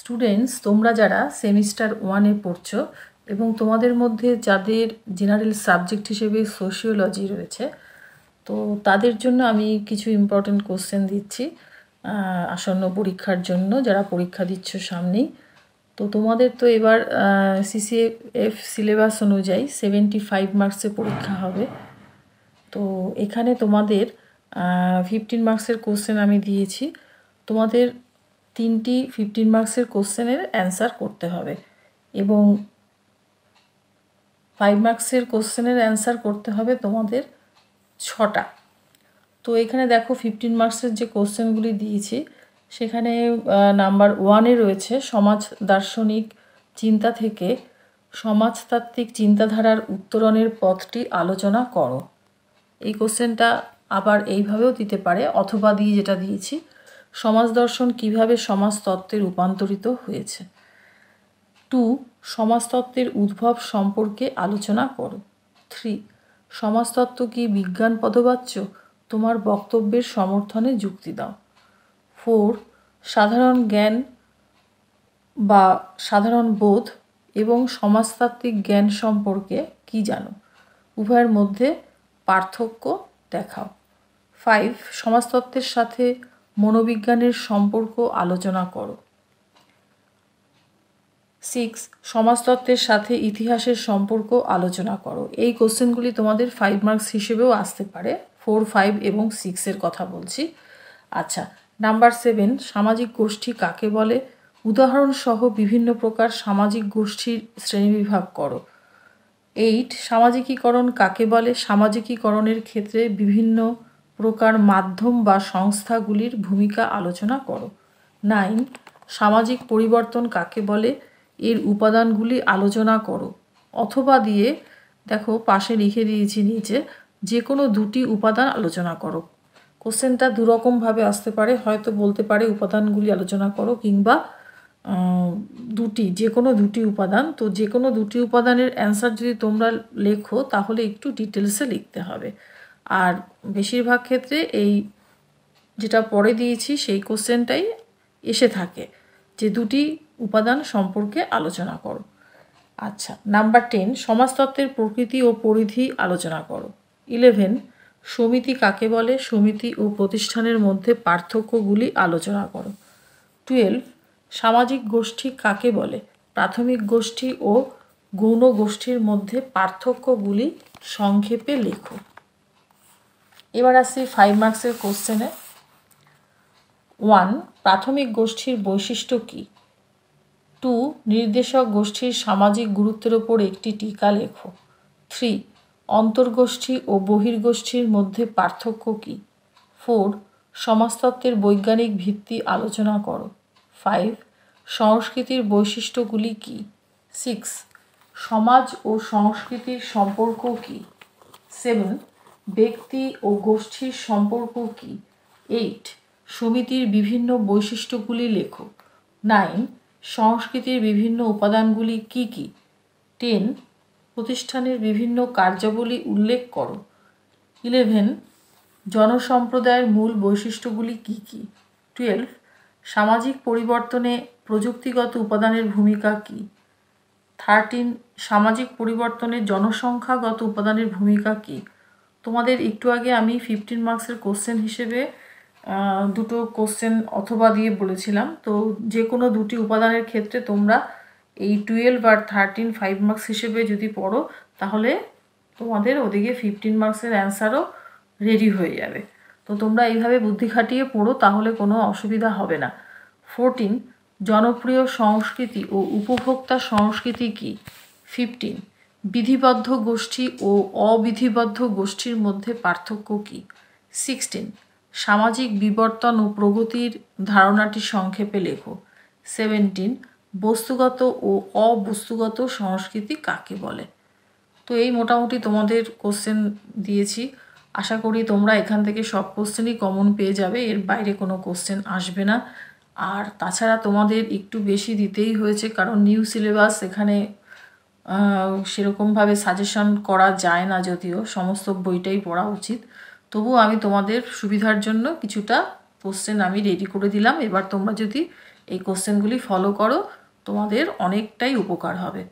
students তোমরা যারা semester ওয়ানে পড়ছ এবং তোমাদের মধ্যে যাদের জেনারেল সাবজেক্ট হিসেবে সোশিওলজি রয়েছে তো তাদের জন্য আমি কিছু ইম্পর্টেন্ট কোশ্চেন দিচ্ছি আসন্ন পরীক্ষার জন্য যারা পরীক্ষা দিচ্ছ সামনেই তো তোমাদের তো এবার সিসিএফ সিলেবাস অনুযায়ী সেভেন্টি ফাইভ মার্কসে পরীক্ষা হবে তো এখানে তোমাদের ফিফটিন মার্কসের কোশ্চেন আমি দিয়েছি তোমাদের তিনটি ফিফটিন মার্কসের কোশ্চেনের অ্যান্সার করতে হবে এবং ফাইভ মার্কসের কোশ্চেনের অ্যান্সার করতে হবে তোমাদের ছটা তো এখানে দেখো ফিফটিন মার্কসের যে কোশ্চেনগুলি দিয়েছি সেখানে নাম্বার ওয়ানে রয়েছে সমাজ দার্শনিক চিন্তা থেকে সমাজতাত্ত্বিক চিন্তাধারার উত্তরণের পথটি আলোচনা করো এই কোশ্চেনটা আবার এইভাবেও দিতে পারে অথবা দিয়ে যেটা দিয়েছি সমাজ দর্শন কীভাবে সমাজতত্ত্বে রূপান্তরিত হয়েছে টু সমাজতত্ত্বের উদ্ভব সম্পর্কে আলোচনা করো থ্রি সমাজতত্ত্ব কি বিজ্ঞান পদবাচ্য তোমার বক্তব্যের সমর্থনে যুক্তি দাও ফোর সাধারণ জ্ঞান বা সাধারণ বোধ এবং সমাজতাত্ত্বিক জ্ঞান সম্পর্কে কি জানো উভয়ের মধ্যে পার্থক্য দেখাও ফাইভ সমাজতত্ত্বের সাথে মনোবিজ্ঞানের সম্পর্ক আলোচনা করো সিক্স সমাজতত্ত্বের সাথে ইতিহাসের সম্পর্ক আলোচনা করো এই কোশ্চেনগুলি তোমাদের ফাইভ মার্কস হিসেবেও আসতে পারে ফোর ফাইভ এবং সিক্সের কথা বলছি আচ্ছা নাম্বার সেভেন সামাজিক গোষ্ঠী কাকে বলে উদাহরণসহ বিভিন্ন প্রকার সামাজিক গোষ্ঠীর শ্রেণীবিভাগ করো এইট সামাজিকীকরণ কাকে বলে সামাজিকীকরণের ক্ষেত্রে বিভিন্ন প্রকার মাধ্যম বা সংস্থাগুলির ভূমিকা আলোচনা করো নাইন সামাজিক পরিবর্তন কাকে বলে এর উপাদানগুলি আলোচনা করো অথবা দিয়ে দেখো পাশে লিখে দিয়েছি নিচে যে কোনো দুটি উপাদান আলোচনা করো কোশ্চেনটা দুরকমভাবে আসতে পারে হয়তো বলতে পারে উপাদানগুলি আলোচনা করো কিংবা দুটি যে কোনো দুটি উপাদান তো যে কোনো দুটি উপাদানের অ্যান্সার যদি তোমরা লেখো তাহলে একটু ডিটেলসে লিখতে হবে আর বেশিরভাগ ক্ষেত্রে এই যেটা পরে দিয়েছি সেই কোশ্চেনটাই এসে থাকে যে দুটি উপাদান সম্পর্কে আলোচনা করো আচ্ছা নাম্বার টেন সমাজতত্ত্বের প্রকৃতি ও পরিধি আলোচনা করো ইলেভেন সমিতি কাকে বলে সমিতি ও প্রতিষ্ঠানের মধ্যে পার্থক্যগুলি আলোচনা করো টুয়েলভ সামাজিক গোষ্ঠী কাকে বলে প্রাথমিক গোষ্ঠী ও গৌণ গোষ্ঠীর মধ্যে পার্থক্যগুলি সংক্ষেপে লেখো এবার আসছি ফাইভ মার্কসের কোশ্চেনে ওয়ান প্রাথমিক গোষ্ঠীর বৈশিষ্ট্য কী টু নির্দেশক গোষ্ঠীর সামাজিক গুরুত্বের ওপর একটি টিকা লেখো থ্রি অন্তর্গোষ্ঠী ও বহির্গোষ্ঠীর মধ্যে পার্থক্য কী ফোর সমাজতত্ত্বের বৈজ্ঞানিক ভিত্তি আলোচনা করো ফাইভ সংস্কৃতির বৈশিষ্ট্যগুলি কী সিক্স সমাজ ও সংস্কৃতির সম্পর্ক কী সেভেন ব্যক্তি ও গোষ্ঠীর সম্পর্ক কি এইট সমিতির বিভিন্ন বৈশিষ্ট্যগুলি লেখক নাইন সংস্কৃতির বিভিন্ন উপাদানগুলি কি কি টেন প্রতিষ্ঠানের বিভিন্ন কার্যাবলী উল্লেখ করো ইলেভেন জনসম্প্রদায়ের মূল বৈশিষ্ট্যগুলি কি কি টুয়েলভ সামাজিক পরিবর্তনে প্রযুক্তিগত উপাদানের ভূমিকা কী থার্টিন সামাজিক পরিবর্তনে জনসংখ্যাগত উপাদানের ভূমিকা কী তোমাদের একটু আগে আমি ফিফটিন মার্কসের কোশ্চেন হিসেবে দুটো কোশ্চেন অথবা দিয়ে বলেছিলাম তো যে কোনো দুটি উপাদানের ক্ষেত্রে তোমরা এই টুয়েলভ আর থার্টিন ফাইভ মার্কস হিসেবে যদি পড়ো তাহলে তোমাদের ওদিকে ফিফটিন মার্কসের অ্যান্সারও রেডি হয়ে যাবে তো তোমরা এইভাবে বুদ্ধি খাটিয়ে পড়ো তাহলে কোনো অসুবিধা হবে না ফোরটিন জনপ্রিয় সংস্কৃতি ও উপভোক্তা সংস্কৃতি কি ফিফটিন বিধিবদ্ধ গোষ্ঠী ও অবিধিবদ্ধ গোষ্ঠীর মধ্যে পার্থক্য কী সিক্সটিন সামাজিক বিবর্তন ও প্রগতির ধারণাটি সংক্ষেপে লেখো সেভেন্টিন বস্তুগত ও অবস্তুগত সংস্কৃতি কাকে বলে তো এই মোটামুটি তোমাদের কোশ্চেন দিয়েছি আশা করি তোমরা এখান থেকে সব কোশ্চেনই কমন পেয়ে যাবে এর বাইরে কোনো কোশ্চেন আসবে না আর তাছাড়া তোমাদের একটু বেশি দিতেই হয়েছে কারণ নিউ সিলেবাস এখানে সেরকমভাবে সাজেশন করা যায় না যদিও সমস্ত বইটাই পড়া উচিত তবু আমি তোমাদের সুবিধার জন্য কিছুটা কোশ্চেন আমি রেডি করে দিলাম এবার তোমরা যদি এই কোশ্চেনগুলি ফলো করো তোমাদের অনেকটাই উপকার হবে